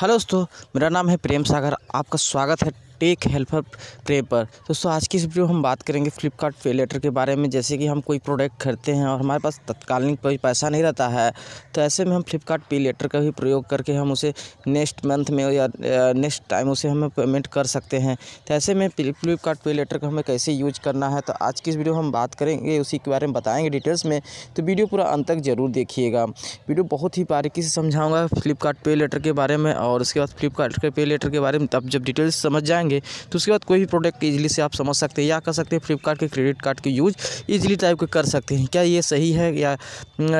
hello दोस्तों मेरा नाम है प्रेम सागर आपका स्वागत है टेक हेल्पर प्रे पर दोस्तों आज की इस वीडियो हम बात करेंगे फ्लिपकार्ट पे लेटर के बारे में जैसे कि हम कोई प्रोडक्ट खरीदते हैं और हमारे पास तत्कालीन कोई पैसा नहीं रहता है तो ऐसे में हम फ्लिपकार्ट पे लेटर का भी प्रयोग करके हम उसे नेक्स्ट मंथ में या नेक्स्ट टाइम उसे हमें पेमेंट कर सकते हैं तो ऐसे में फ्लिपकार्ट पे लेटर का हमें कैसे यूज करना है तो आज की इस वीडियो हम बात करेंगे उसी के बारे में बताएँगे डिटेल्स में तो वीडियो पूरा अंत तक ज़रूर देखिएगा वीडियो बहुत ही बारीकी से समझाऊँगा फ्लिपकार्ट पे लेटर के बारे में और उसके बाद फ्लिपकार्ट के पे लेटर के बारे में तब जब डिटेल्स समझ जाएंगे करेंगे तो उसके बाद कोई भी प्रोडक्ट ईजिली से आप समझ सकते हैं या कर सकते हैं फ्लिपकार्ट के क्रेडिट कार्ड के यूज़ ईजिली टाइप के कर सकते हैं क्या ये सही है या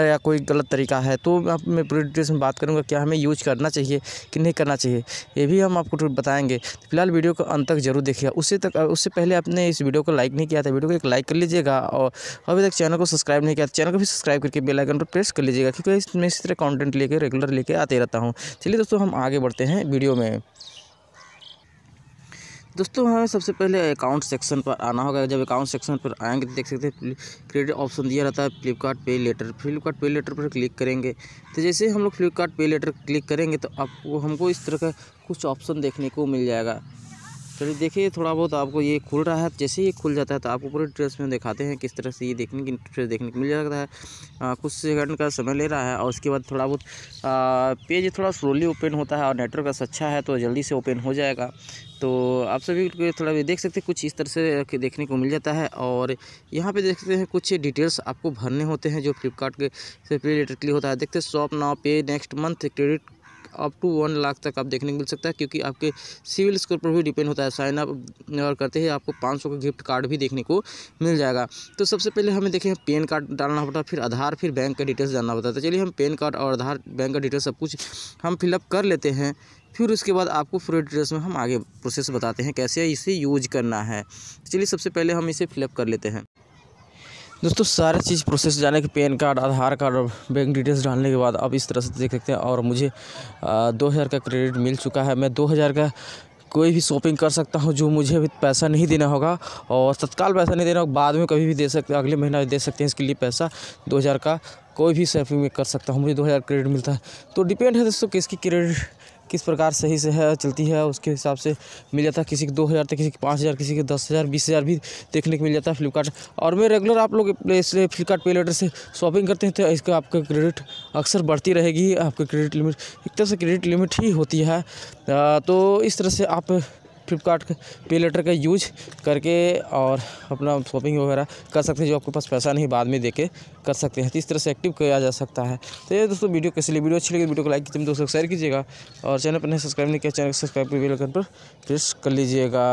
या कोई गलत तरीका है तो आप मैं पूरी डिटेल्स में बात करूँगा क्या हमें यूज करना चाहिए कि नहीं करना चाहिए ये भी हम आपको बताएंगे फिलहाल वीडियो को अंत तक जरूर देखिएगा उससे तक उससे पहले आपने इस वीडियो को लाइक नहीं किया था वीडियो को एक लाइक कर लीजिएगा और अभी तक चैनल को सब्सक्राइब नहीं किया तो चैनल को भी सब्सक्राइब करके बेलाइकन पर प्रेस कर लीजिएगा क्योंकि मैं इस तरह कॉन्टेंट लेकर रेगुलर लेके आते रहता हूँ चलिए दोस्तों हम आगे बढ़ते हैं वीडियो में दोस्तों हमें सबसे पहले अकाउंट सेक्शन पर आना होगा जब अकाउंट सेक्शन पर आएंगे तो देख सकते हैं क्रेडिट ऑप्शन दिया रहता है फ्लिपकार्ट पे लेटर फ्लिपकार्ट पे लेटर पर क्लिक करेंगे तो जैसे हम लोग फ्लिपकार्ट पे लेटर क्लिक करेंगे तो आपको हमको इस तरह का कुछ ऑप्शन देखने को मिल जाएगा चलिए देखिए थोड़ा बहुत आपको ये खुल रहा है जैसे ही खुल जाता है तो आपको पूरे ड्रेस में दिखाते हैं किस तरह से ये देखने की ड्रेस देखने को मिल जाता है आ, कुछ सेकंड का समय ले रहा है और उसके बाद थोड़ा बहुत पेज थोड़ा स्लोली ओपन होता है और नेटवर्क अच्छा है तो जल्दी से ओपन हो जाएगा तो आप सभी थोड़ा भी देख सकते हैं कुछ इस तरह से देखने को मिल जाता है और यहाँ पे देख सकते हैं कुछ डिटेल्स आपको भरने होते हैं जो फ्लिपकार्ट के से रिलेटेडली होता है देखते हैं shop now pay next month credit up to one lakh तक आप देखने को मिल सकता है क्योंकि आपके सिविल स्कोर पर भी डिपेंड होता है साइन अप करते ही आपको पाँच का गिफ्ट कार्ड भी देखने को मिल जाएगा तो सबसे पहले हमें देखें पेन कार्ड डालना पड़ता फिर आधार फिर बैंक का डिटेल्स डालना पड़ता है तो चलिए हम पेन कार्ड और आधार बैंक का डिटेल्स सब कुछ हम फिलअप कर लेते हैं फिर उसके बाद आपको पूरे डिटेल्स में हम आगे प्रोसेस बताते हैं कैसे इसे यूज करना है तो चलिए सबसे पहले हम इसे फिलअप कर लेते हैं दोस्तों सारे चीज़ प्रोसेस जाने के पैन कार्ड आधार कार्ड और बैंक डिटेल्स डालने के बाद आप इस तरह से देख सकते हैं और मुझे दो हज़ार का क्रेडिट मिल चुका है मैं दो हज़ार का कोई भी शॉपिंग कर सकता हूँ जो मुझे अभी पैसा नहीं देना होगा और तत्काल पैसा नहीं देना होगा बाद में कभी भी दे सकते अगले महीना दे सकते हैं इसके लिए पैसा दो का कोई भी शॉपिंग में कर सकता हूँ मुझे दो क्रेडिट मिलता है तो डिपेंड है दोस्तों किसकी क्रेडिट किस प्रकार सही से है चलती है उसके हिसाब से मिल जाता है किसी के दो हज़ार तक किसी के पाँच हज़ार किसी के दस हज़ार बीस हज़ार भी देखने को मिल जाता है फ्लिपकार्ट और मैं रेगुलर आप लोग इसलिए फ्लिपकार्ट पे लेटर से शॉपिंग करते हैं तो इसका आपका क्रेडिट अक्सर बढ़ती रहेगी आपके क्रेडिट लिमिट एक तरह से क्रेडिट लिमिट ही होती है तो इस तरह से आप फ्लिपकार्ट पे लेटर का यूज करके और अपना शॉपिंग वगैरह कर सकते हैं जो आपके पास पैसा नहीं बाद में देके कर सकते हैं तो इस तरह से एक्टिव किया जा सकता है तो ये दोस्तों वीडियो कैसे लिए वीडियो अच्छी लगी तो वीडियो को लाइक कीजिए दोस्तों शेयर कीजिएगा और चैनल पर नहीं सब्सक्राइब नहीं किया चैनल को सब्सक्राइब बेल पर प्रेस कर लीजिएगा